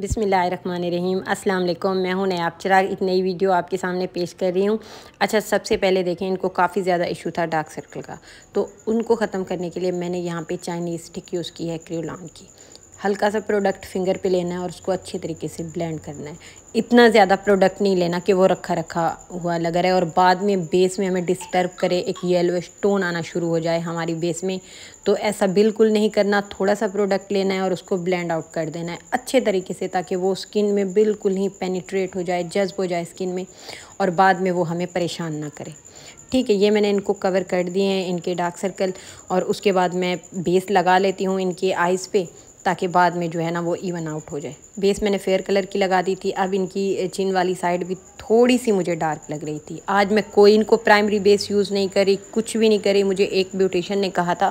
बिसमीम अल्लाम मैं हूं नयाब चिराग एक नई वीडियो आपके सामने पेश कर रही हूं अच्छा सबसे पहले देखें इनको काफ़ी ज़्यादा इशू था डार्क सर्कल का तो उनको ख़त्म करने के लिए मैंने यहाँ पे चाइनीज़ स्टिक यूज़ की है क्रियोलॉन की हल्का सा प्रोडक्ट फिंगर पे लेना है और उसको अच्छे तरीके से ब्लेंड करना है इतना ज़्यादा प्रोडक्ट नहीं लेना कि वो रखा रखा हुआ लग रहा है और बाद में बेस में हमें डिस्टर्ब करे एक येलो टोन आना शुरू हो जाए हमारी बेस में तो ऐसा बिल्कुल नहीं करना थोड़ा सा प्रोडक्ट लेना है और उसको ब्लेंड आउट कर देना है अच्छे तरीके से ताकि वो स्किन में बिल्कुल ही पेनीट्रेट हो जाए जज्ब हो जाए स्किन में और बाद में वो हमें परेशान ना करे ठीक है ये मैंने इनको कवर कर दिए हैं इनके डार्क सर्कल और उसके बाद मैं बेस लगा लेती हूँ इनके आइज़ पे ताकि बाद में जो है ना वो इवन आउट हो जाए बेस मैंने फेयर कलर की लगा दी थी अब इनकी चिन वाली साइड भी थोड़ी सी मुझे डार्क लग रही थी आज मैं कोई इनको प्राइमरी बेस यूज़ नहीं करी कुछ भी नहीं करी मुझे एक ब्यूटिशन ने कहा था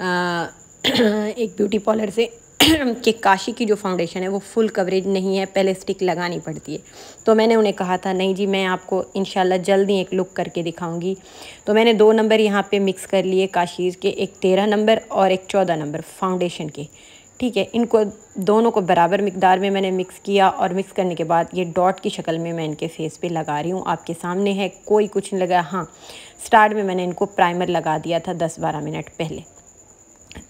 आ, एक ब्यूटी पार्लर से कि काशी की जो फाउंडेशन है वो फुल कवरेज नहीं है पहले स्टिक लगानी पड़ती है तो मैंने उन्हें कहा था नहीं जी मैं आपको इन जल्दी एक लुक करके दिखाऊंगी तो मैंने दो नंबर यहाँ पे मिक्स कर लिए काशीज़ के एक तेरह नंबर और एक चौदह नंबर फाउंडेशन के ठीक है इनको दोनों को बराबर मकदार में मैंने मिक्स किया और मिक्स करने के बाद ये डॉट की शक्ल में मैं इनके फेस पे लगा रही हूँ आपके सामने है कोई कुछ नहीं लगा हाँ स्टार्ट में मैंने इनको प्राइमर लगा दिया था दस बारह मिनट पहले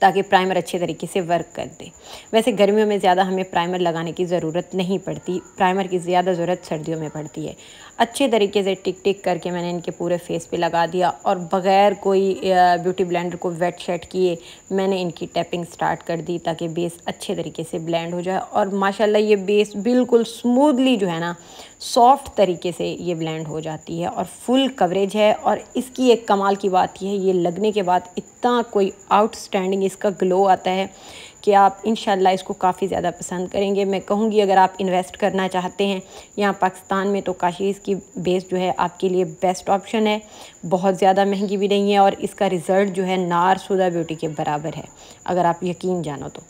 ताकि प्राइमर अच्छे तरीके से वर्क कर दे वैसे गर्मियों में ज़्यादा हमें प्राइमर लगाने की ज़रूरत नहीं पड़ती प्राइमर की ज़्यादा ज़रूरत सर्दियों में पड़ती है अच्छे तरीके से टिक टिक करके मैंने इनके पूरे फेस पे लगा दिया और बग़ैर कोई ब्यूटी ब्लेंडर को वेट शेट किए मैंने इनकी टैपिंग स्टार्ट कर दी ताकि बेस अच्छे तरीके से ब्लेंड हो जाए और माशाला ये बेस बिल्कुल स्मूदली जो है ना सॉफ्ट तरीके से ये ब्लेंड हो जाती है और फुल कवरेज है और इसकी एक कमाल की बात यह है ये लगने के बाद इतना कोई आउटस्टैंडिंग इसका ग्लो आता है कि आप इन इसको काफ़ी ज़्यादा पसंद करेंगे मैं कहूँगी अगर आप इन्वेस्ट करना चाहते हैं यहाँ पाकिस्तान में तो काशी इसकी बेस जो है आपके लिए बेस्ट ऑप्शन है बहुत ज़्यादा महंगी भी नहीं है और इसका रिज़ल्ट जो है नारसुदा ब्यूटी के बराबर है अगर आप यकीन जानो तो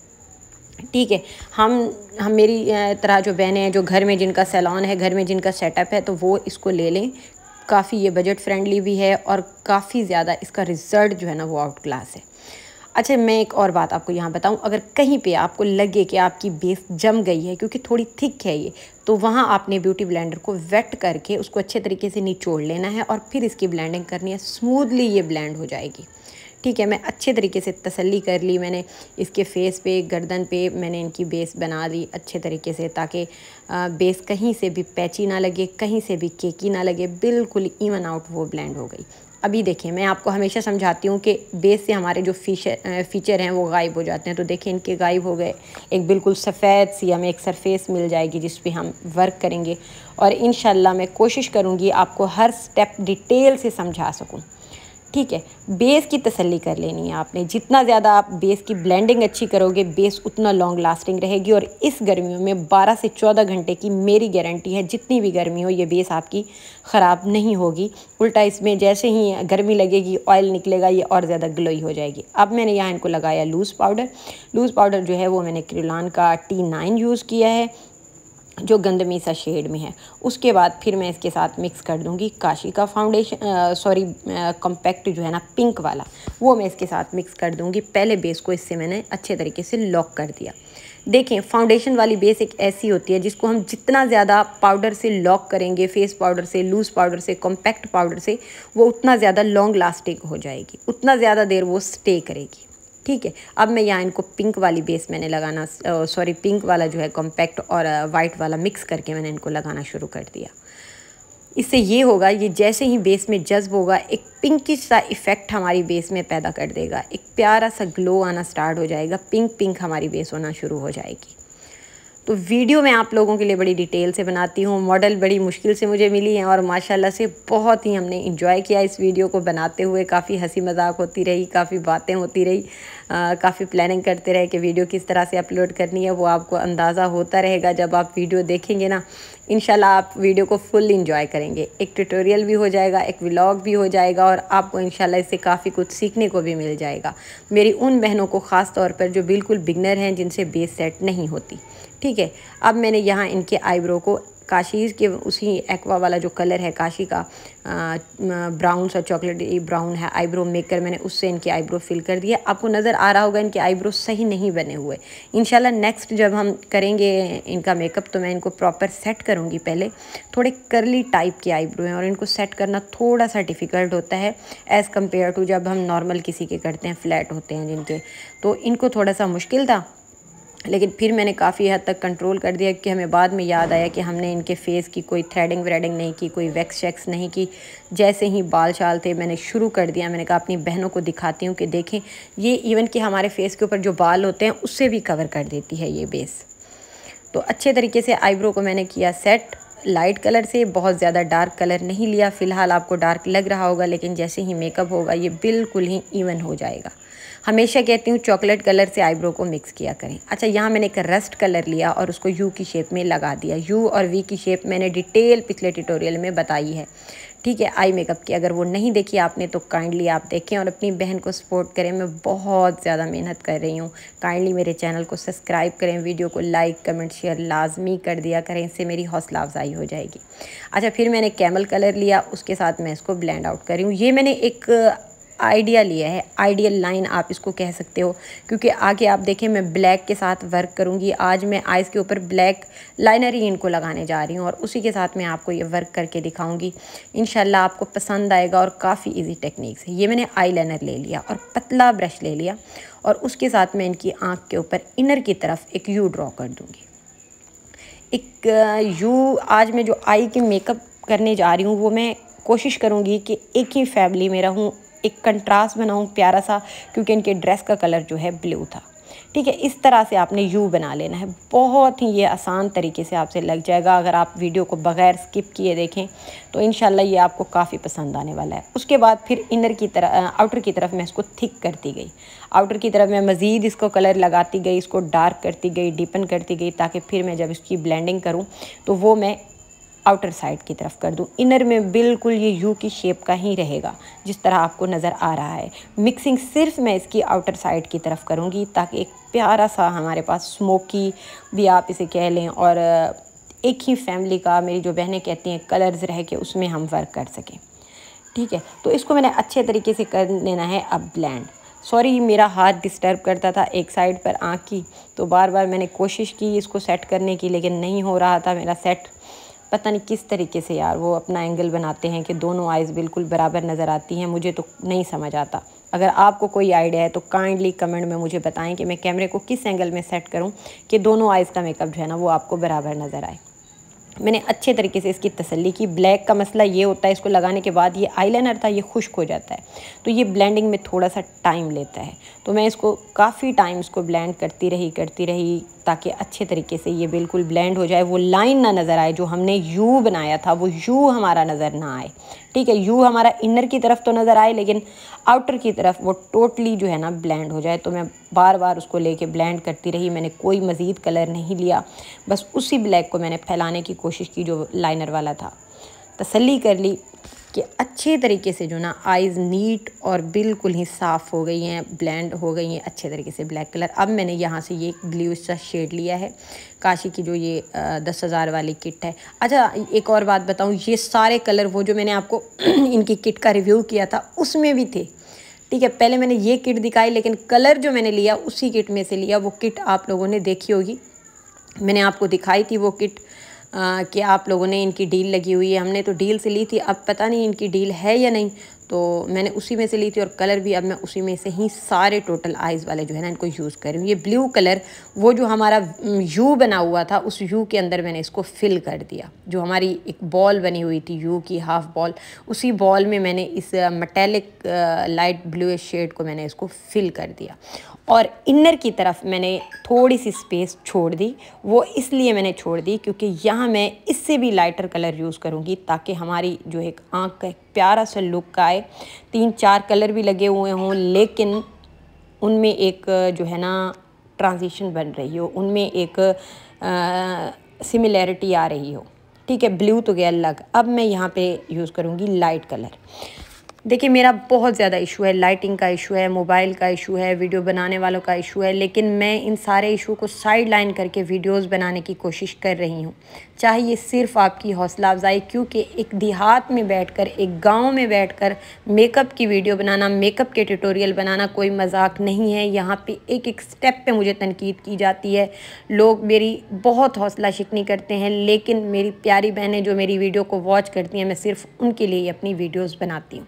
ठीक है हम हम मेरी तरह जो बहनें हैं जो घर में जिनका सैलॉन है घर में जिनका सेटअप है तो वो इसको ले लें काफ़ी ये बजट फ्रेंडली भी है और काफ़ी ज़्यादा इसका रिज़ल्ट जो है ना वो आउट क्लास है अच्छा मैं एक और बात आपको यहाँ बताऊँ अगर कहीं पे आपको लगे कि आपकी बेस जम गई है क्योंकि थोड़ी थिक है ये तो वहाँ आपने ब्यूटी ब्लेंडर को वेट करके उसको अच्छे तरीके से निचोड़ लेना है और फिर इसकी ब्लेंडिंग करनी है स्मूदली ये ब्लेंड हो जाएगी ठीक है मैं अच्छे तरीके से तसल्ली कर ली मैंने इसके फेस पे गर्दन पे मैंने इनकी बेस बना ली अच्छे तरीके से ताकि बेस कहीं से भी पैची ना लगे कहीं से भी केकी ना लगे बिल्कुल इवन आउट वो ब्लेंड हो गई अभी देखिए मैं आपको हमेशा समझाती हूँ कि बेस से हमारे जो फीचर फीचर हैं वो गायब हो जाते हैं तो देखिए इनके गायब हो गए एक बिल्कुल सफ़ेद सी हमें एक सरफेस मिल जाएगी जिस पे हम वर्क करेंगे और इन मैं कोशिश करूँगी आपको हर स्टेप डिटेल से समझा सकूँ ठीक है बेस की तसल्ली कर लेनी है आपने जितना ज़्यादा आप बेस की ब्लेंडिंग अच्छी करोगे बेस उतना लॉन्ग लास्टिंग रहेगी और इस गर्मियों में 12 से 14 घंटे की मेरी गारंटी है जितनी भी गर्मी हो ये बेस आपकी ख़राब नहीं होगी उल्टा इसमें जैसे ही गर्मी लगेगी ऑयल निकलेगा ये और ज़्यादा ग्लोई हो जाएगी अब मैंने यहाँ इनको लगाया लूज़ पाउडर लूज़ पाउडर जो है वो मैंने क्रिलान का टी यूज़ किया है जो गंदमी सा शेड में है उसके बाद फिर मैं इसके साथ मिक्स कर दूंगी काशी का फाउंडेशन सॉरी कॉम्पैक्ट जो है ना पिंक वाला वो मैं इसके साथ मिक्स कर दूंगी पहले बेस को इससे मैंने अच्छे तरीके से लॉक कर दिया देखें फाउंडेशन वाली बेस एक ऐसी होती है जिसको हम जितना ज़्यादा पाउडर से लॉक करेंगे फेस पाउडर से लूज़ पाउडर से कॉम्पैक्ट पाउडर से वो उतना ज़्यादा लॉन्ग लास्टिंग हो जाएगी उतना ज़्यादा देर वो स्टे करेगी ठीक है अब मैं यहाँ इनको पिंक वाली बेस मैंने लगाना सॉरी पिंक वाला जो है कॉम्पैक्ट और वाइट वाला मिक्स करके मैंने इनको लगाना शुरू कर दिया इससे ये होगा ये जैसे ही बेस में जज्ब होगा एक पिंकिश सा इफ़ेक्ट हमारी बेस में पैदा कर देगा एक प्यारा सा ग्लो आना स्टार्ट हो जाएगा पिंक पिंक हमारी बेस होना शुरू हो जाएगी तो वीडियो मैं आप लोगों के लिए बड़ी डिटेल से बनाती हूँ मॉडल बड़ी मुश्किल से मुझे मिली है और माशाल्लाह से बहुत ही हमने इंजॉय किया इस वीडियो को बनाते हुए काफ़ी हंसी मजाक होती रही काफ़ी बातें होती रही काफ़ी प्लानिंग करते रहे कि वीडियो किस तरह से अपलोड करनी है वो आपको अंदाज़ा होता रहेगा जब आप वीडियो देखेंगे ना इन आप वीडियो को फुल इंजॉय करेंगे एक ट्यूटोरियल भी हो जाएगा एक व्लॉग भी हो जाएगा और आपको इन इससे काफ़ी कुछ सीखने को भी मिल जाएगा मेरी उन बहनों को ख़ास तौर पर जो बिल्कुल बिगनर हैं जिनसे बेस सेट नहीं होती ठीक है अब मैंने यहाँ इनके आईब्रो को काशीज़ के उसी एक्वा वाला जो कलर है काशी का ब्राउन सा चॉकलेट ब्राउन है आईब्रो मेकर मैंने उससे इनके आईब्रो फिल कर दिया आपको नज़र आ रहा होगा इनके आईब्रो सही नहीं बने हुए इन नेक्स्ट जब हम करेंगे इनका मेकअप तो मैं इनको प्रॉपर सेट करूँगी पहले थोड़े करली टाइप के आईब्रो हैं और इनको सेट करना थोड़ा सा डिफ़िकल्ट होता है एज़ कम्पेयर टू जब हम नॉर्मल किसी के करते हैं फ्लैट होते हैं जिनके तो इनको थोड़ा सा मुश्किल था लेकिन फिर मैंने काफ़ी हद तक कंट्रोल कर दिया कि हमें बाद में याद आया कि हमने इनके फेस की कोई थ्रेडिंग व्रेडिंग नहीं की कोई वैक्स शैक्स नहीं की जैसे ही बाल शाल थे मैंने शुरू कर दिया मैंने कहा अपनी बहनों को दिखाती हूँ कि देखें ये इवन कि हमारे फेस के ऊपर जो बाल होते हैं उससे भी कवर कर देती है ये बेस तो अच्छे तरीके से आईब्रो को मैंने किया सेट लाइट कलर से बहुत ज़्यादा डार्क कलर नहीं लिया फ़िलहाल आपको डार्क लग रहा होगा लेकिन जैसे ही मेकअप होगा ये बिल्कुल ही इवन हो जाएगा हमेशा कहती हूँ चॉकलेट कलर से आईब्रो को मिक्स किया करें अच्छा यहाँ मैंने एक रस्ट कलर लिया और उसको यू की शेप में लगा दिया यू और वी की शेप मैंने डिटेल पिछले ट्यूटोरियल में बताई है ठीक है आई मेकअप की अगर वो नहीं देखी आपने तो काइंडली आप देखें और अपनी बहन को सपोर्ट करें मैं बहुत ज़्यादा मेहनत कर रही हूँ काइंडली मेरे चैनल को सब्सक्राइब करें वीडियो को लाइक कमेंट शेयर लाजमी कर दिया करें इससे मेरी हौसला अफजाई हो जाएगी अच्छा फिर मैंने कैमल कलर लिया उसके साथ मैं इसको ब्लेंड आउट कर रही हूँ ये मैंने एक आइडिया लिया है आइडियल लाइन आप इसको कह सकते हो क्योंकि आगे आप देखें मैं ब्लैक के साथ वर्क करूँगी आज मैं आइज़ के ऊपर ब्लैक लाइनर ही इनको लगाने जा रही हूँ और उसी के साथ मैं आपको ये वर्क करके दिखाऊँगी इन आपको पसंद आएगा और काफ़ी ईजी टेक्निक्स है ये मैंने आई ले लिया और पतला ब्रश ले लिया और उसके साथ मैं इनकी आँख के ऊपर इनर की तरफ एक यू ड्रॉ कर दूँगी एक यू uh, आज मैं जो आई के मेकअप करने जा रही हूँ वो मैं कोशिश करूँगी कि एक ही फैमिली में रहूँ एक कंट्रास्ट बनाऊँ प्यारा सा क्योंकि इनके ड्रेस का कलर जो है ब्लू था ठीक है इस तरह से आपने यू बना लेना है बहुत ही ये आसान तरीके से आपसे लग जाएगा अगर आप वीडियो को बगैर स्किप किए देखें तो इन ये आपको काफ़ी पसंद आने वाला है उसके बाद फिर इनर की तरह आउटर की तरफ मैं इसको थिक करती गई आउटर की तरफ मैं मज़ीद इसको कलर लगाती गई इसको डार्क करती गई डीपन करती गई ताकि फिर मैं जब इसकी ब्लैंडिंग करूँ तो वो मैं आउटर साइड की तरफ कर दूँ इनर में बिल्कुल ये यू की शेप का ही रहेगा जिस तरह आपको नज़र आ रहा है मिक्सिंग सिर्फ मैं इसकी आउटर साइड की तरफ करूँगी ताकि एक प्यारा सा हमारे पास स्मोकी भी आप इसे कह लें और एक ही फैमिली का मेरी जो बहनें कहती हैं कलर्स रह के उसमें हम वर्क कर सकें ठीक है तो इसको मैंने अच्छे तरीके से कर लेना है अब ब्लैंड सॉरी मेरा हाथ डिस्टर्ब करता था एक साइड पर आँख की तो बार बार मैंने कोशिश की इसको सेट करने की लेकिन नहीं हो रहा था मेरा सेट पता नहीं किस तरीके से यार वो अपना एंगल बनाते हैं कि दोनों आइज़ बिल्कुल बराबर नज़र आती हैं मुझे तो नहीं समझ आता अगर आपको कोई आइडिया है तो काइंडली कमेंट में मुझे बताएं कि मैं कैमरे को किस एंगल में सेट करूं कि दोनों आइज़ का मेकअप जो है ना वो आपको बराबर नज़र आए मैंने अच्छे तरीके से इसकी तसल्ली की ब्लैक का मसला ये होता है इसको लगाने के बाद ये आईलाइनर था ये खुश्क हो जाता है तो ये ब्लेंडिंग में थोड़ा सा टाइम लेता है तो मैं इसको काफ़ी टाइम इसको ब्लेंड करती रही करती रही ताकि अच्छे तरीके से ये बिल्कुल ब्लेंड हो जाए वो लाइन ना नज़र आए जो हमने यू बनाया था वो यू हमारा नज़र ना आए ठीक है यू हमारा इनर की तरफ तो नज़र आए लेकिन आउटर की तरफ वो टोटली जो है ना ब्लैंड हो जाए तो मैं बार बार उसको लेके ब्लैंड करती रही मैंने कोई मज़ीद कलर नहीं लिया बस उसी ब्लैक को मैंने फैलाने की कोशिश की जो लाइनर वाला था तसली कर ली कि अच्छे तरीके से जो ना आइज़ नीट और बिल्कुल ही साफ़ हो गई हैं ब्लेंड हो गई हैं अच्छे तरीके से ब्लैक कलर अब मैंने यहाँ से ये ब्लू सा शेड लिया है काशी की जो ये दस हज़ार वाली किट है अच्छा एक और बात बताऊँ ये सारे कलर वो जो मैंने आपको इनकी किट का रिव्यू किया था उसमें भी थे ठीक है पहले मैंने ये किट दिखाई लेकिन कलर जो मैंने लिया उसी किट में से लिया वो किट आप लोगों ने देखी होगी मैंने आपको दिखाई थी वो किट आ, कि आप लोगों ने इनकी डील लगी हुई है हमने तो डील से ली थी अब पता नहीं इनकी डील है या नहीं तो मैंने उसी में से ली थी और कलर भी अब मैं उसी में से ही सारे टोटल आइज़ वाले जो है ना इनको यूज़ कर रही हूँ ये ब्लू कलर वो जो हमारा यू बना हुआ था उस यू के अंदर मैंने इसको फिल कर दिया जो हमारी एक बॉल बनी हुई थी यू की हाफ़ बॉल उसी बॉल में मैंने इस मटेलिक लाइट ब्लू शेड को मैंने इसको फिल कर दिया और इनर की तरफ मैंने थोड़ी सी स्पेस छोड़ दी वो इसलिए मैंने छोड़ दी क्योंकि यहाँ मैं इससे भी लाइटर कलर यूज़ करूँगी ताकि हमारी जो एक आँख का एक प्यारा सा लुक आए तीन चार कलर भी लगे हुए हों लेकिन उनमें एक जो है ना ट्रांजिशन बन रही हो उनमें एक सिमिलैरिटी आ रही हो ठीक है ब्लू तो गया अलग अब मैं यहाँ पे यूज़ करूँगी लाइट कलर देखिए मेरा बहुत ज़्यादा इशू है लाइटिंग का इशू है मोबाइल का इशू है वीडियो बनाने वालों का इशू है लेकिन मैं इन सारे इशू को साइड लाइन करके वीडियोस बनाने की कोशिश कर रही हूँ चाहे ये सिर्फ आपकी हौसला अफजाई क्योंकि एक देहात में बैठकर एक गांव में बैठकर मेकअप की वीडियो बनाना मेकअप के ट्यूटोरियल बनाना कोई मजाक नहीं है यहाँ पर एक एक स्टेप पर मुझे तनकीद की जाती है लोग मेरी बहुत हौसला शिकनी करते हैं लेकिन मेरी प्यारी बहनें जो मेरी वीडियो को वॉच करती हैं मैं सिर्फ़ उनके लिए अपनी वीडियोज़ बनाती हूँ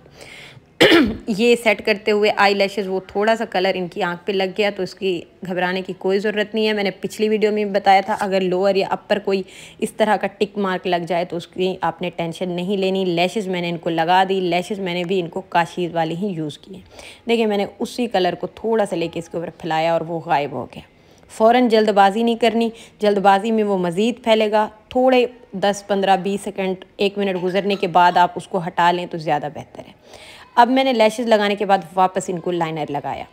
ये सेट करते हुए आई लैशेज़ वो थोड़ा सा कलर इनकी आंख पे लग गया तो इसकी घबराने की कोई ज़रूरत नहीं है मैंने पिछली वीडियो में बताया था अगर लोअर या अपर कोई इस तरह का टिक मार्क लग जाए तो उसकी आपने टेंशन नहीं लेनी लैशेज़ मैंने इनको लगा दी लैशेज़ मैंने भी इनको काशीज़ वाले ही यूज़ किए देखिए मैंने उसी कलर को थोड़ा सा लेके इसके ऊपर फैलाया और वो गायब हो गया फ़ौर जल्दबाजी नहीं करनी जल्दबाजी में वो मज़ीद फैलेगा थोड़े 10 15 20 सेकंड एक मिनट गुजरने के बाद आप उसको हटा लें तो ज़्यादा बेहतर है अब मैंने लैशेज़ लगाने के बाद वापस इनको लाइनर लगाया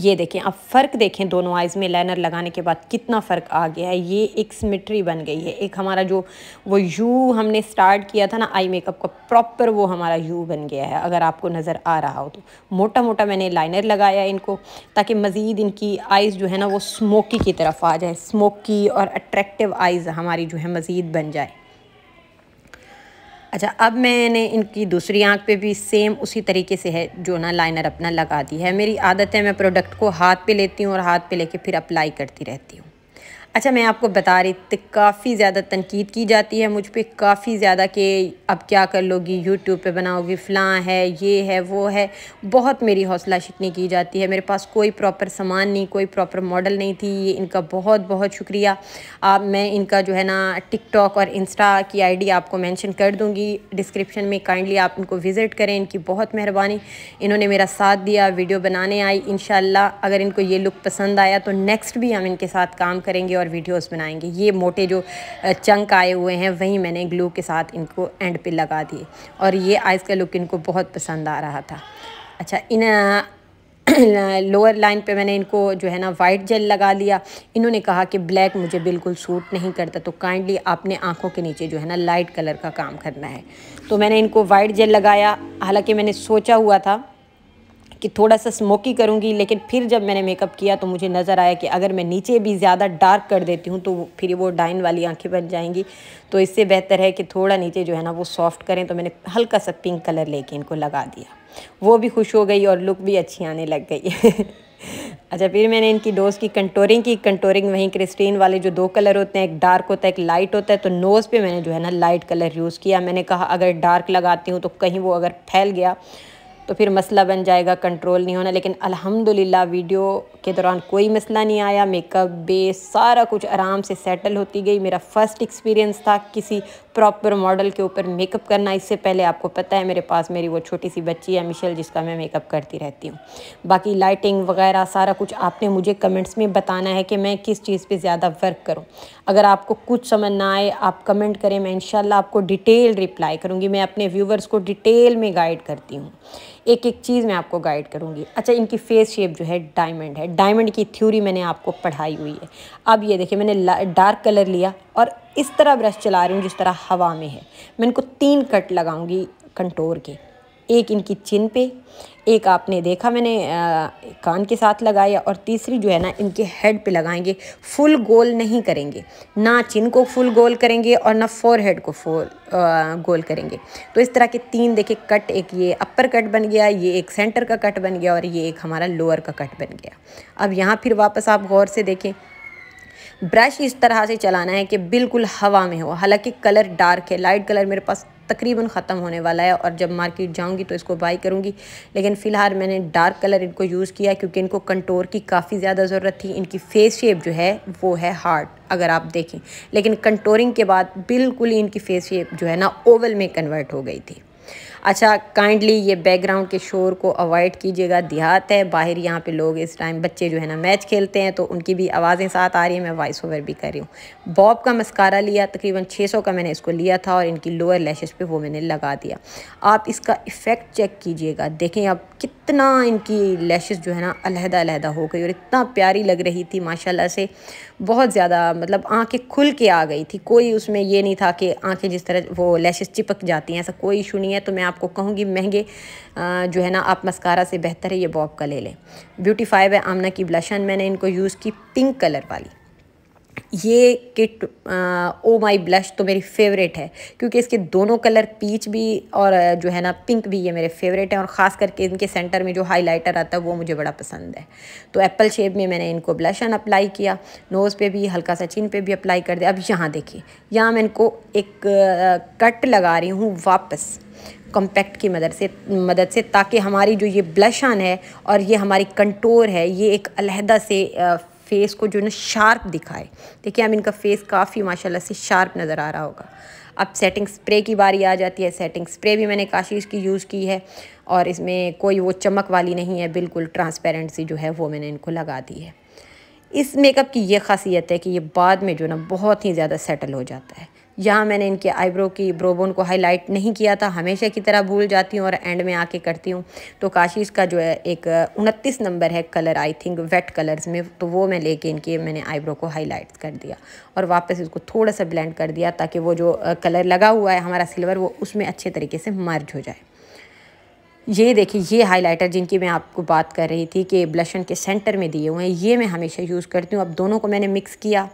ये देखें अब फ़र्क देखें दोनों आइज़ में लाइनर लगाने के बाद कितना फ़र्क आ गया है ये एक सिमिट्री बन गई है एक हमारा जो वो यू हमने स्टार्ट किया था ना आई मेकअप का प्रॉपर वो हमारा यू बन गया है अगर आपको नज़र आ रहा हो तो मोटा मोटा मैंने लाइनर लगाया इनको ताकि मज़ीद इनकी आइज़ जो है ना वो स्मोकी की तरफ आ जाए स्मोकी और अट्रैक्टिव आइज़ हमारी जो है मज़ीद बन जाए अच्छा अब मैंने इनकी दूसरी आंख पे भी सेम उसी तरीके से है जो ना लाइनर अपना लगा दी है मेरी आदत है मैं प्रोडक्ट को हाथ पे लेती हूँ और हाथ पे लेके फिर अप्लाई करती रहती हूँ अच्छा मैं आपको बता रही थी काफ़ी ज़्यादा तनकीद की जाती है मुझ पर काफ़ी ज़्यादा कि अब क्या कर लोगी यूट्यूब पे बनाओगी फ़लाँ है ये है वो है बहुत मेरी हौसला शिकनी की जाती है मेरे पास कोई प्रॉपर सामान नहीं कोई प्रॉपर मॉडल नहीं थी ये इनका बहुत बहुत शुक्रिया आप मैं इनका जो है ना टिकटॉक और इंस्टा की आईडी आपको मैंशन कर दूँगी डिस्क्रिप्शन में काइंडली आप इनको विज़िट करें इनकी बहुत मेहरबानी इन्होंने मेरा साथ दिया वीडियो बनाने आई इन अगर इनको ये लुक पसंद आया तो नेक्स्ट भी हम इनके साथ काम करेंगे और और वीडियोस बनाएंगे ये मोटे जो चंक आए हुए हैं वहीं मैंने ग्लू के साथ इनको एंड पे लगा दिए और ये आइस का लुक इनको बहुत पसंद आ रहा था अच्छा इन लोअर लाइन पे मैंने इनको जो है ना वाइट जेल लगा लिया इन्होंने कहा कि ब्लैक मुझे बिल्कुल सूट नहीं करता तो काइंडली आपने आंखों के नीचे जो है ना लाइट कलर का काम करना है तो मैंने इनको वाइट जेल लगाया हालांकि मैंने सोचा हुआ था कि थोड़ा सा स्मोकी करूँगी लेकिन फिर जब मैंने मेकअप किया तो मुझे नज़र आया कि अगर मैं नीचे भी ज़्यादा डार्क कर देती हूँ तो फिर वो डाइन वाली आँखें बन जाएंगी तो इससे बेहतर है कि थोड़ा नीचे जो है ना वो सॉफ्ट करें तो मैंने हल्का सा पिंक कलर लेके इनको लगा दिया वो भी खुश हो गई और लुक भी अच्छी आने लग गई अच्छा फिर मैंने इनकी डोज की कंटोरिंग की कंटोरिंग वहीं क्रिस्टीन वाले जो दो कलर होते हैं एक डार्क होता है एक लाइट होता है तो नोज़ पे मैंने जो है ना लाइट कलर यूज़ किया मैंने कहा अगर डार्क लगाती हूँ तो कहीं वो अगर फैल गया तो फिर मसला बन जाएगा कंट्रोल नहीं होना लेकिन अल्हम्दुलिल्लाह वीडियो के दौरान कोई मसला नहीं आया मेकअप बेस सारा कुछ आराम से सेटल होती गई मेरा फ़र्स्ट एक्सपीरियंस था किसी प्रॉपर मॉडल के ऊपर मेकअप करना इससे पहले आपको पता है मेरे पास मेरी वो छोटी सी बच्ची है मिशेल जिसका मैं मेकअप करती रहती हूँ बाकी लाइटिंग वगैरह सारा कुछ आपने मुझे कमेंट्स में बताना है कि मैं किस चीज़ पर ज़्यादा वर्क करूँ अगर आपको कुछ समझ ना आए आप कमेंट करें मैं इन आपको डिटेल रिप्लाई करूँगी मैं अपने व्यूवर्स को डिटेल में गाइड करती हूँ एक एक चीज़ मैं आपको गाइड करूँगी अच्छा इनकी फेस शेप जो है डायमंड है डायमंड की थ्योरी मैंने आपको पढ़ाई हुई है अब ये देखिए मैंने डार्क कलर लिया और इस तरह ब्रश चला रही हूँ जिस तरह हवा में है मैं इनको तीन कट लगाऊंगी कंटोर के एक इनकी चिन पे एक आपने देखा मैंने आ, कान के साथ लगाया और तीसरी जो है ना इनके हेड पे लगाएंगे फुल गोल नहीं करेंगे ना चिन को फुल गोल करेंगे और ना फोर हेड को फुल गोल करेंगे तो इस तरह के तीन देखे कट एक ये अपर कट बन गया ये एक सेंटर का कट बन गया और ये एक हमारा लोअर का कट बन गया अब यहाँ फिर वापस आप गौर से देखें ब्रश इस तरह से चलाना है कि बिल्कुल हवा में हो हालांकि कलर डार्क है लाइट कलर मेरे पास तकरीबन ख़त्म होने वाला है और जब मार्केट जाऊंगी तो इसको बाई करूंगी लेकिन फ़िलहाल मैंने डार्क कलर इनको यूज़ किया क्योंकि इनको कंटोर की काफ़ी ज़्यादा ज़रूरत थी इनकी फेस शेप जो है वो है हार्ड अगर आप देखें लेकिन कंटोरिंग के बाद बिल्कुल ही इनकी फेस शेप जो है ना ओवल में कन्वर्ट हो गई थी अच्छा काइंडली ये बैकग्राउंड के शोर को अवॉइड कीजिएगा देहात है बाहर यहाँ पे लोग इस टाइम बच्चे जो है ना मैच खेलते हैं तो उनकी भी आवाज़ें साथ आ रही हैं मैं वॉइस ओवर भी कर रही हूँ बॉब का मस्कारा लिया तकरीबन 600 का मैंने इसको लिया था और इनकी लोअर लैशेज़ पे वो मैंने लगा दिया आप इसका इफ़ेक्ट चेक कीजिएगा देखें आप कितना इतना इनकी लैशेस जो है ना अलहदा अलहदा हो गई और इतना प्यारी लग रही थी माशाल्लाह से बहुत ज़्यादा मतलब आंखें खुल के आ गई थी कोई उसमें ये नहीं था कि आंखें जिस तरह वो लैशेस चिपक जाती हैं ऐसा कोई इशू नहीं है तो मैं आपको कहूँगी महंगे जो है ना आप मस्कारा से बेहतर है ये बॉब का ले लें फाइव है आमना की ब्लशन मैंने इनको यूज़ की पिंक कलर वाली ये किट ओ माई ब्लश तो मेरी फेवरेट है क्योंकि इसके दोनों कलर पीच भी और जो है ना पिंक भी ये मेरे फेवरेट हैं और ख़ास करके इनके सेंटर में जो हाइलाइटर आता है वो मुझे बड़ा पसंद है तो एप्पल शेप में मैंने इनको ब्लश एंड अप्लाई किया नोज़ पे भी हल्का सा चिन पे भी अप्लाई कर दिया अब यहाँ देखिए यहाँ मैं इनको एक कट लगा रही हूँ वापस कॉम्पैक्ट की मदद से मदद से ताकि हमारी जो ये ब्लश आन है और ये हमारी कंटोर है ये एक अलहदा से फेस को जो है ना शार्प दिखाए देखिए हम इनका फेस काफ़ी माशाल्लाह से शार्प नज़र आ रहा होगा अब सेटिंग स्प्रे की बारी आ जाती है सेटिंग स्प्रे भी मैंने काशिश की यूज़ की है और इसमें कोई वो चमक वाली नहीं है बिल्कुल ट्रांसपेरेंट सी जो है वो मैंने इनको लगा दी है इस मेकअप की ये खासियत है कि ये बाद में जो ना बहुत ही ज़्यादा सेटल हो जाता है यहाँ मैंने इनके आईब्रो की ब्रोबोन को हाईलाइट नहीं किया था हमेशा की तरह भूल जाती हूँ और एंड में आके करती हूँ तो काशिश का जो है एक उनतीस नंबर है colour I think wet colours में तो वो मैं लेके इनके मैंने आईब्रो को हाईलाइट कर दिया और वापस इसको थोड़ा सा ब्लेंड कर दिया ताकि वो जो कलर लगा हुआ है हमारा सिल्वर वो उसमें अच्छे तरीके से मर्ज हो जाए ये देखिए ये हाइलाइटर जिनकी मैं आपको बात कर रही थी कि ब्लशन के सेंटर में दिए हुए हैं ये मैं हमेशा यूज़ करती हूँ अब दोनों को मैंने मिक्स किया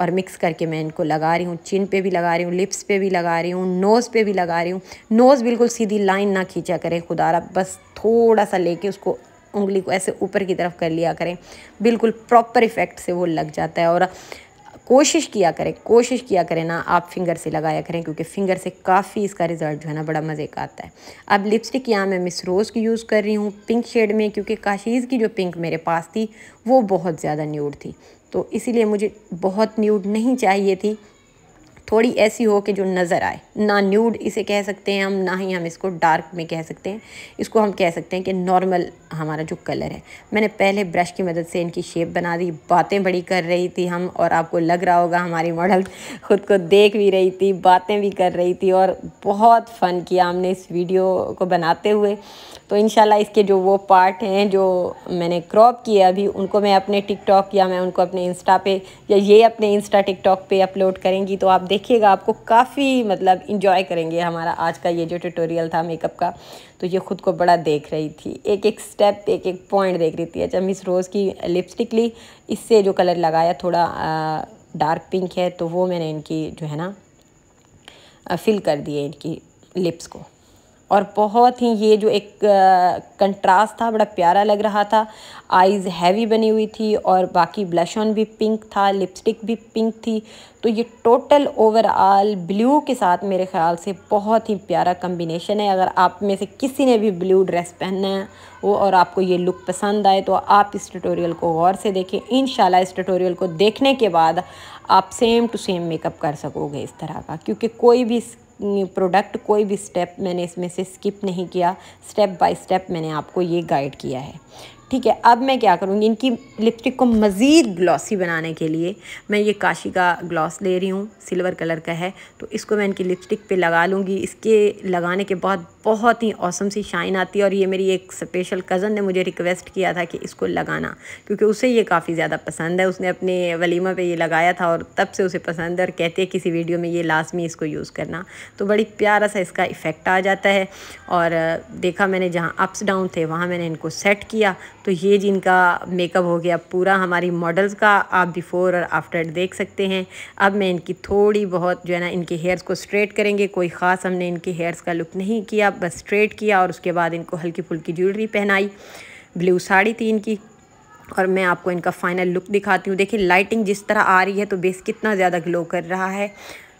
और मिक्स करके मैं इनको लगा रही हूँ चिन पे भी लगा रही हूँ लिप्स पे भी लगा रही हूँ नोज़ पे भी लगा रही हूँ नोज़ बिल्कुल सीधी लाइन ना खींचा करें खुदारा बस थोड़ा सा लेके उसको उंगली को ऐसे ऊपर की तरफ कर लिया करें बिल्कुल प्रॉपर इफ़ेक्ट से वो लग जाता है और कोशिश किया करें कोशिश किया करें ना आप फिंगर से लगाया करें क्योंकि फिंगर से काफ़ी इसका रिज़ल्ट जो है ना बड़ा मज़े का आता है अब लिपस्टिक यहाँ मैं मिस रोज़ की यूज़ कर रही हूँ पिंक शेड में क्योंकि काशीज़ की जो पिंक मेरे पास थी वो बहुत ज़्यादा न्यूड थी तो इसीलिए मुझे बहुत न्यूड नहीं चाहिए थी थोड़ी ऐसी हो कि जो नज़र आए ना न्यूड इसे कह सकते हैं हम ना ही हम इसको डार्क में कह सकते हैं इसको हम कह सकते हैं कि नॉर्मल हमारा जो कलर है मैंने पहले ब्रश की मदद से इनकी शेप बना दी बातें बड़ी कर रही थी हम और आपको लग रहा होगा हमारी मॉडल ख़ुद को देख भी रही थी बातें भी कर रही थी और बहुत फ़न किया हमने इस वीडियो को बनाते हुए तो इन इसके जो वो पार्ट हैं जो मैंने क्रॉप किए अभी उनको मैं अपने टिकटॉक या मैं उनको अपने इंस्टा पे या ये अपने इंस्टा टिकटॉक पे अपलोड करेंगी तो आप देखिएगा आपको काफ़ी मतलब इंजॉय करेंगे हमारा आज का ये जो ट्यूटोरियल था मेकअप का तो ये ख़ुद को बड़ा देख रही थी एक एक स्टेप एक एक पॉइंट देख रही थी अच्छा मिस रोज़ की लिपस्टिक ली इससे जो कलर लगाया थोड़ा आ, डार्क पिंक है तो वो मैंने इनकी जो है ना फिल कर दिए इनकी लिप्स को और बहुत ही ये जो एक कंट्रास्ट था बड़ा प्यारा लग रहा था आइज़ हैवी बनी हुई थी और बाकी ब्लश ऑन भी पिंक था लिपस्टिक भी पिंक थी तो ये टोटल ओवरऑल ब्लू के साथ मेरे ख्याल से बहुत ही प्यारा कम्बिनेशन है अगर आप में से किसी ने भी ब्लू ड्रेस पहनना है वो और आपको ये लुक पसंद आए तो आप इस ट्यूटोरियल को गौर से देखें इन इस ट्यूटोरियल को देखने के बाद आप सेम टू सेम मेकअप कर सकोगे इस तरह का क्योंकि कोई भी प्रोडक्ट कोई भी स्टेप मैंने इसमें से स्किप नहीं किया स्टेप बाय स्टेप मैंने आपको ये गाइड किया है ठीक है अब मैं क्या करूँगी इनकी लिपस्टिक को मज़ीद ग्लॉसी बनाने के लिए मैं ये काशी का ग्लॉस ले रही हूँ सिल्वर कलर का है तो इसको मैं इनकी लिपस्टिक पे लगा लूँगी इसके लगाने के बाद बहुत ही औसम सी शाइन आती है और ये मेरी एक स्पेशल कज़न ने मुझे रिक्वेस्ट किया था कि इसको लगाना क्योंकि उसे ये काफ़ी ज़्यादा पसंद है उसने अपने वलीमा पे ये लगाया था और तब से उसे पसंद है और कहते हैं किसी वीडियो में ये लाजमी इसको यूज़ करना तो बड़ी प्यारा सा इसका इफ़ेक्ट आ जाता है और देखा मैंने जहाँ अप्स डाउन थे वहाँ मैंने इनको सेट किया तो ये जिनका मेकअप हो गया पूरा हमारी मॉडल्स का आप बिफ़ोर और आफ्टर देख सकते हैं अब मैं इनकी थोड़ी बहुत जो है ना इनके हेयर्स को स्ट्रेट करेंगे कोई ख़ास हमने इनके हेयर्स का लुक नहीं किया बस स्ट्रेट किया और उसके बाद इनको हल्की फुल्की ज्वेलरी पहनाई ब्लू साड़ी थी इनकी और मैं आपको इनका फाइनल लुक दिखाती हूँ देखिए लाइटिंग जिस तरह आ रही है तो बेस कितना ज़्यादा ग्लो कर रहा है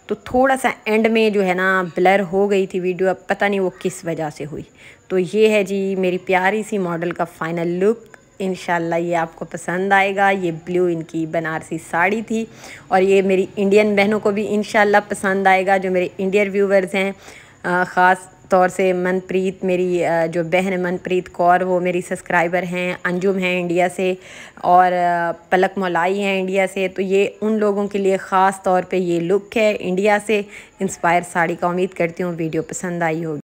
तो थोड़ा सा एंड में जो है ना ब्लर हो गई थी वीडियो अब पता नहीं वो किस वजह से हुई तो ये है जी मेरी प्यारी सी मॉडल का फाइनल लुक इन ये आपको पसंद आएगा ये ब्लू इनकी बनारसी साड़ी थी और ये मेरी इंडियन बहनों को भी इन पसंद आएगा जो मेरे इंडियन व्यूवर्स हैं ख़ास तौर से मनप्रीत मेरी जो बहन है मनप्रीत कौर वो मेरी सब्सक्राइबर हैं अंजुम हैं इंडिया से और पलक मौलाई हैं इंडिया से तो ये उन लोगों के लिए ख़ास तौर पे ये लुक है इंडिया से इंस्पायर साड़ी का उम्मीद करती हूँ वीडियो पसंद आई होगी